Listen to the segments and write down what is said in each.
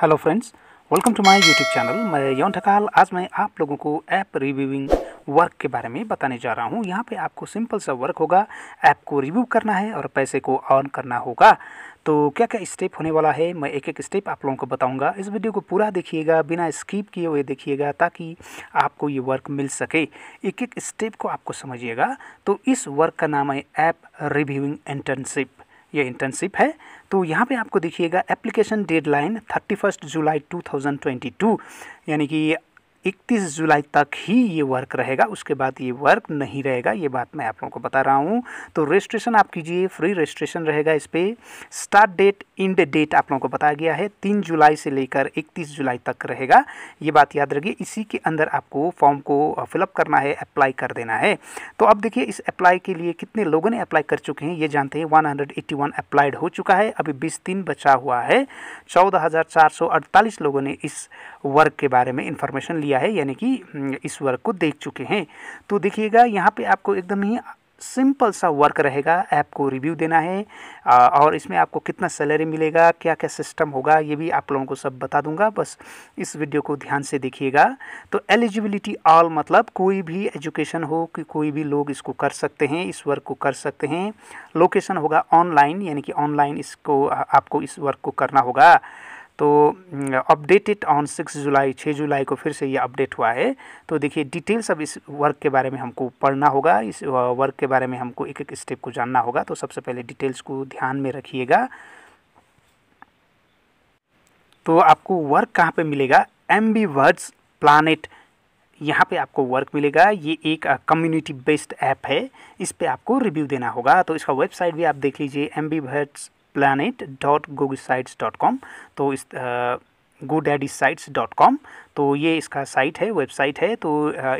hello friends welcome to my YouTube channel मैं यौन ठकाल आज मैं आप लोगों को ऐप रिव्यूइंग वर्क के बारे में बताने जा रहा हूँ यहाँ पे आपको सिंपल सा वर्क होगा ऐप को रिव्यू करना है और पैसे को ऑन करना होगा तो क्या क्या स्टेप होने वाला है मैं एक एक स्टेप आप लोगों को बताऊंगा इस वीडियो को पूरा देखिएगा बिना स्किप किए हुए देखिएगा ताकि आपको ये वर्क मिल सके एक एक स्टेप को आपको समझिएगा तो इस वर्क का नाम है ऐप रिव्यूइंग इंटर्नशिप ये इंटर्नशिप है तो यहाँ पे आपको देखिएगा application deadline thirty first July 2022 यानी कि इकतीस जुलाई तक ही ये वर्क रहेगा उसके बाद ये वर्क नहीं रहेगा ये बात मैं आप लोगों को बता रहा हूँ तो रजिस्ट्रेशन आप कीजिए फ्री रजिस्ट्रेशन रहेगा इस पर स्टार्ट डेट इंड डेट आप लोगों को बताया गया है तीन जुलाई से लेकर इकतीस जुलाई तक रहेगा ये बात याद रखिए इसी के अंदर आपको फॉर्म को फिलअप करना है अप्लाई कर देना है तो अब देखिए इस अप्लाई के लिए कितने लोगों ने अप्लाई कर चुके हैं ये जानते हैं वन अप्लाइड हो चुका है अभी बीस दिन बचा हुआ है चौदह लोगों ने इस वर्क के बारे में इंफॉर्मेशन लिया लिया है यानी कि हम्म, इस वर्क को देख चुके हैं तो देखिएगा यहाँ पे आपको एकदम ही सिंपल सा वर्क रहेगा ऐप को रिव्यू देना है और इसमें आपको कितना सैलरी मिलेगा क्या क्या सिस्टम होगा ये भी आप लोगों को सब बता दूंगा बस इस वीडियो को ध्यान से देखिएगा तो एलिजिबिलिटी ऑल मतलब कोई भी एजुकेशन हो कि कोई भी लोग इसको कर सकते हैं इस वर्क को कर सकते हैं लोकेशन होगा ऑनलाइन यानी कि ऑनलाइन इसको आपको इस वर्क को करना होगा तो अपडेटेड ऑन सिक्स जुलाई छः जुलाई को फिर से ये अपडेट हुआ है तो देखिए डिटेल्स अब इस वर्क के बारे में हमको पढ़ना होगा इस वर्क के बारे में हमको एक एक स्टेप को जानना होगा तो सबसे पहले डिटेल्स को ध्यान में रखिएगा तो आपको वर्क कहाँ पे मिलेगा एम बी वर्ड्स प्लानट यहाँ पे आपको वर्क मिलेगा ये एक कम्युनिटी बेस्ड ऐप है इस पर आपको रिव्यू देना होगा तो इसका वेबसाइट भी आप देख लीजिए M B words dot Google sites dot com तो इस साइट्स डॉट कॉम तो ये इसका साइट है वेबसाइट है तो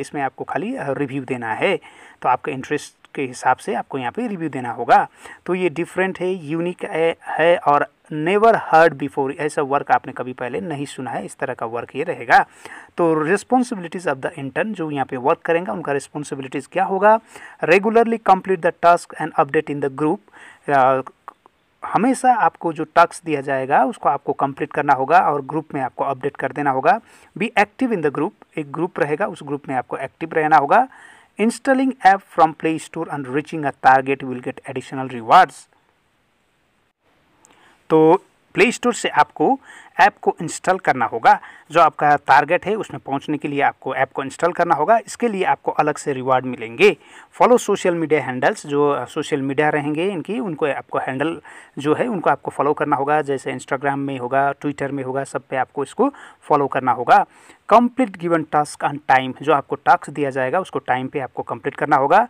इसमें आपको खाली रिव्यू देना है तो आपका इंटरेस्ट के हिसाब से आपको यहाँ पे रिव्यू देना होगा तो ये डिफरेंट है यूनिक है, है और नेवर हर्ड बिफोर ऐसा वर्क आपने कभी पहले नहीं सुना है इस तरह का वर्क ये रहेगा तो रिस्पॉन्सिबिलिटीज़ ऑफ द इंटर्न जो यहाँ पे वर्क करेंगे उनका रिस्पॉन्सिबिलिटीज़ क्या होगा regularly complete the task and update in the group हमेशा आपको जो टास्क दिया जाएगा उसको आपको कंप्लीट करना होगा और ग्रुप में आपको अपडेट कर देना होगा be active in the group एक ग्रुप रहेगा उस ग्रुप में आपको एक्टिव रहना होगा installing app from play store and reaching a target will get additional rewards तो प्ले स्टोर से आपको ऐप को इंस्टॉल करना होगा जो आपका टारगेट है उसमें पहुंचने के लिए आपको ऐप को इंस्टॉल करना होगा इसके लिए आपको अलग से रिवार्ड मिलेंगे फॉलो सोशल मीडिया हैंडल्स जो सोशल मीडिया रहेंगे इनकी उनको आपको हैंडल जो है उनको आपको फॉलो करना होगा जैसे इंस्टाग्राम में होगा ट्विटर में होगा सब पे आपको इसको फॉलो करना होगा complete given task on time जो आपको टास्क दिया जाएगा उसको टाइम पर आपको कंप्लीट करना होगा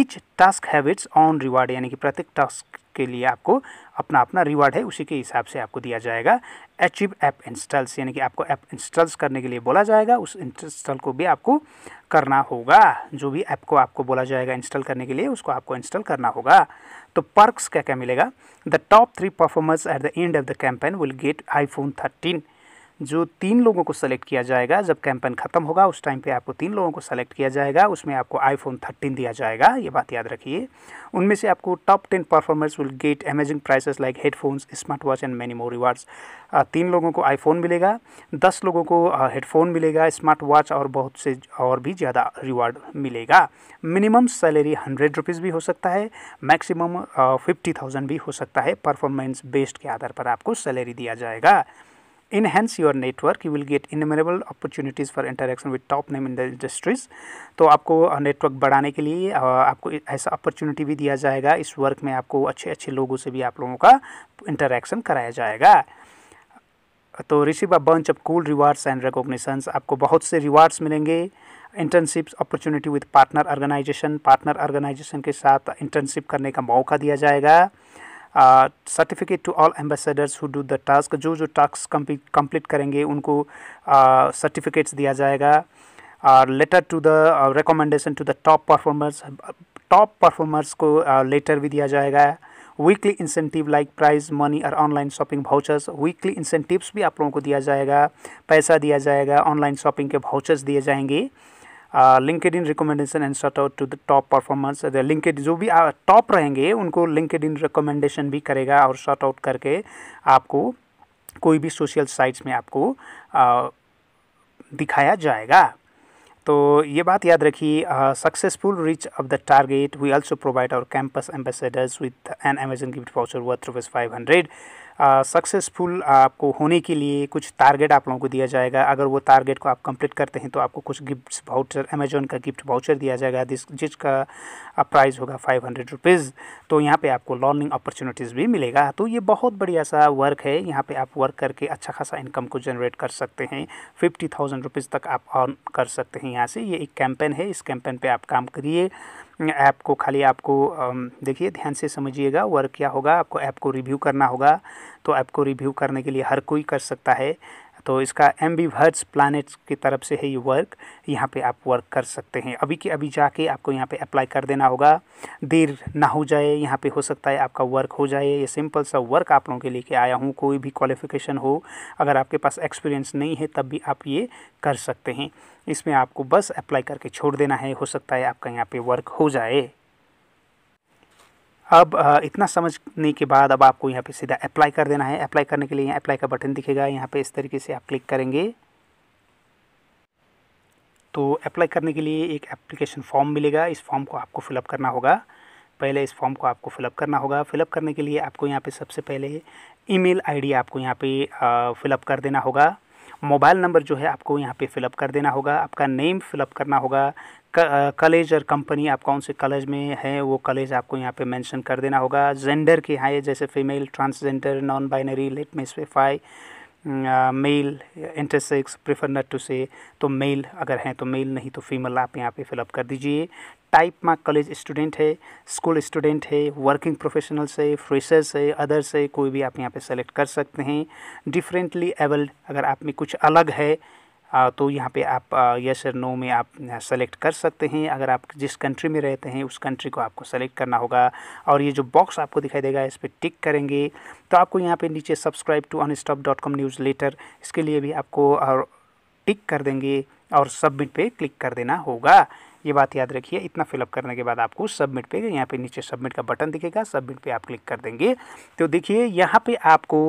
each task have its own reward यानी कि प्रत्येक टास्क के लिए आपको अपना अपना रिवार्ड है उसी के हिसाब से आपको दिया जाएगा अचीव ऐप इंस्टॉल्स यानी कि आपको ऐप इंस्टॉल्स करने के लिए बोला जाएगा उस इंस्टॉल को भी आपको करना होगा जो भी ऐप को आपको बोला जाएगा इंस्टॉल करने के लिए उसको आपको इंस्टॉल करना होगा तो पर्क्स क्या क्या मिलेगा the top three performers at the end of the campaign will get iPhone thirteen जो तीन लोगों को सेलेक्ट किया जाएगा जब कैंपेन ख़त्म होगा उस टाइम पे आपको तीन लोगों को सेलेक्ट किया जाएगा उसमें आपको आईफोन 13 दिया जाएगा ये बात याद रखिए उनमें से आपको top ten performers will get amazing prizes like headphones smart watch and many more rewards तीन लोगों को आईफोन मिलेगा दस लोगों को हेडफोन मिलेगा स्मार्ट वॉच और बहुत से और भी ज़्यादा रिवार्ड मिलेगा मिनिमम सैलरी हंड्रेड रुपीज़ भी हो सकता है मैक्सिमम फिफ्टी थाउजेंड भी हो सकता है परफॉर्मेंस बेस्ड के आधार पर आपको सैलरी दिया जाएगा enhance your network you will get innumerable opportunities for interaction with top name in the industries तो आपको नेटवर्क बढ़ाने के लिए आपको ऐसा अपॉर्चुनिटी भी दिया जाएगा इस वर्क में आपको अच्छे अच्छे लोगों से भी आप लोगों का इंटरेक्शन कराया जाएगा तो receive a bunch of cool rewards and recognitions आपको बहुत से रिवार्ड्स मिलेंगे internships opportunity with partner organisation partner organisation के साथ इंटर्नशिप करने का मौका दिया जाएगा certificate to all ambassadors who do the task जो जो टास्क कंप्लीट करेंगे उनको सर्टिफिकेट्स दिया जाएगा और letter to the recommendation to the top performers top performers को लेटर भी दिया जाएगा weekly incentive like prize money और online shopping vouchers weekly incentives भी आप लोगों को दिया जाएगा पैसा दिया जाएगा ऑनलाइन शॉपिंग के भाउचर्स दिए जाएंगे LinkedIn recommendation and shout out to the top performance linked जो भी टॉप uh, रहेंगे उनको लिंकड इन रिकमेंडेशन भी करेगा और शट आउट करके आपको कोई भी सोशल साइट्स में आपको आ, uh, दिखाया जाएगा तो ये बात याद रखिए successful reach of the target we also provide our campus ambassadors with an Amazon gift voucher worth rupees five hundred successful आपको होने के लिए कुछ टारगेट आप लोगों को दिया जाएगा अगर वो टारगेट को आप कंप्लीट करते हैं तो आपको कुछ गिफ्ट वाउचर अमेजोन का गिफ्ट वाउचर दिया जाएगा जिस जिसका प्राइस होगा फाइव हंड्रेड रुपीज़ तो यहाँ पे आपको लर्निंग अपॉर्चुनिटीज़ भी मिलेगा तो ये बहुत बढ़िया सा वर्क है यहाँ पर आप वर्क करके अच्छा खासा इनकम को जनरेट कर सकते हैं फिफ्टी थाउजेंड रुपीज़ तक आप अर्न कर सकते हैं यहाँ से ये एक कैंपेन है इस कैंपेन पर आप काम करिए ऐप को खाली आपको देखिए ध्यान से समझिएगा वर्क क्या होगा आपको ऐप को रिव्यू करना होगा तो ऐप को रिव्यू करने के लिए हर कोई कर सकता है तो इसका एम बी वर्ज प्लानट्स की तरफ से है ये वर्क यहाँ पे आप वर्क कर सकते हैं अभी के अभी जाके आपको यहाँ पे अप्लाई कर देना होगा देर ना हो जाए यहाँ पे हो सकता है आपका वर्क हो जाए ये सिंपल सा वर्क आप लोगों के लेके आया हूँ कोई भी क्वालिफिकेशन हो अगर आपके पास एक्सपीरियंस नहीं है तब भी आप ये कर सकते हैं इसमें आपको बस अप्लाई करके छोड़ देना है हो सकता है आपका यहाँ पर वर्क हो जाए अब इतना समझने के बाद अब आपको यहाँ पे सीधा अप्लाई कर देना है अप्लाई करने के लिए यहाँ अप्लाई का बटन दिखेगा यहाँ पे इस तरीके से आप क्लिक करेंगे तो अप्लाई करने के लिए एक एप्लीकेशन फॉर्म मिलेगा इस फॉर्म को आपको फिलअप करना होगा पहले इस फॉर्म को आपको फिलअप करना होगा फिलअप करने के लिए आपको यहाँ पर सबसे पहले ईमेल मेल आपको यहाँ पर फिलअप कर देना होगा मोबाइल नंबर जो है आपको यहाँ पे फिलअप कर देना होगा आपका नेम फिलअप करना होगा कॉलेज और कंपनी आप कौन से कॉलेज में है वो कॉलेज आपको यहाँ पे मेंशन कर देना होगा जेंडर के हाँ जैसे female transgender non binary let me specify male intersex prefer not to say तो मेल अगर हैं तो मेल नहीं तो फीमेल आप यहाँ पे फिलअप कर दीजिए टाइप में कॉलेज स्टूडेंट है स्कूल स्टूडेंट है वर्किंग प्रोफेशनल्स है फ्रेशर्स है अदर्स है कोई भी आप यहाँ पे सेलेक्ट कर सकते हैं डिफरेंटली एबल्ड अगर आप में कुछ अलग है तो यहाँ पे आप यस और नो में आप सेलेक्ट कर सकते हैं अगर आप जिस कंट्री में रहते हैं उस कंट्री को आपको सेलेक्ट करना होगा और ये जो बॉक्स आपको दिखाई देगा इस पर टिक करेंगे तो आपको यहाँ पे नीचे subscribe to Unstop dot com newsletter इसके लिए भी आपको और टिक कर देंगे और सबमिट पे क्लिक कर देना होगा ये बात याद रखिए इतना फिलअप करने के बाद आपको सबमिट पे यहाँ पे नीचे सबमिट का बटन दिखेगा सबमिट पे आप क्लिक कर देंगे तो देखिए यहाँ पे आपको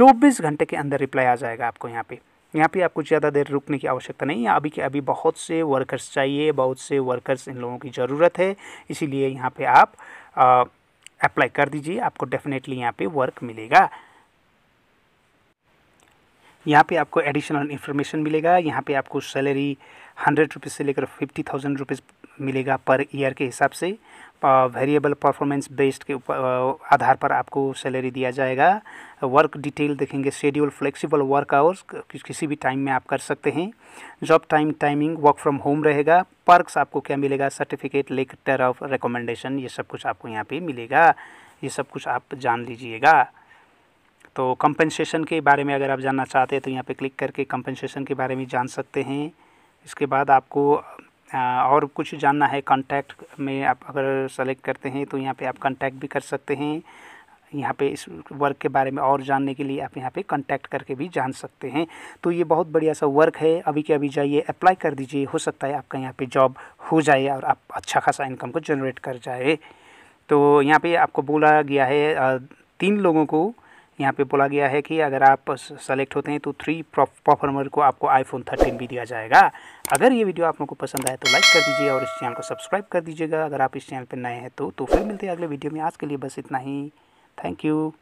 24 घंटे के अंदर रिप्लाई आ जाएगा आपको यहाँ पे यहाँ पे आपको ज़्यादा देर रुकने की आवश्यकता नहीं है अभी के अभी बहुत से वर्कर्स चाहिए बहुत से वर्कर्स इन लोगों की ज़रूरत है इसीलिए यहाँ पर आप अप्लाई कर दीजिए आपको डेफिनेटली यहाँ पर वर्क मिलेगा यहाँ पे आपको एडिशनल इन्फॉर्मेशन मिलेगा यहाँ पे आपको सैलरी हंड्रेड रुपीज़ से लेकर फिफ्टी थाउजेंड रुपीज़ मिलेगा पर ईयर के हिसाब से वेरिएबल परफॉर्मेंस बेस्ड के आधार पर आपको सैलरी दिया जाएगा वर्क डिटेल देखेंगे शेड्यूल फ्लेक्सिबल वर्क आवर्स किसी भी टाइम में आप कर सकते हैं job time timing work from home रहेगा पर्कस आपको क्या मिलेगा सर्टिफिकेट लेटर ऑफ रिकमेंडेशन ये सब कुछ आपको यहाँ पर मिलेगा ये सब कुछ आप जान लीजिएगा तो कंपनसेशन के बारे में अगर आप जानना चाहते हैं तो यहाँ पे क्लिक करके कंपनसेशन के बारे में जान सकते हैं इसके बाद आपको और कुछ जानना है कॉन्टैक्ट में आप अगर सेलेक्ट करते हैं तो यहाँ पे आप कॉन्टैक्ट भी कर सकते हैं यहाँ पे इस वर्क के बारे में और जानने के लिए आप यहाँ पे कांटेक्ट करके भी जान सकते हैं तो ये बहुत बढ़िया सा वर्क है अभी के अभी जाइए अप्लाई कर दीजिए हो सकता है आपका यहाँ पे जॉब हो जाए और आप अच्छा खासा इनकम को जनरेट कर जाए तो यहाँ पे आपको बोला गया है तीन लोगों को यहाँ पे बोला गया है कि अगर आप सेलेक्ट होते हैं तो थ्री परफॉर्मर को आपको आईफोन 13 भी दिया जाएगा अगर ये वीडियो आप लोग को पसंद आए तो लाइक कर दीजिए और इस चैनल को सब्सक्राइब कर दीजिएगा अगर आप इस चैनल पर नए हैं तो तो फिर मिलते हैं अगले वीडियो में आज के लिए बस इतना ही थैंक यू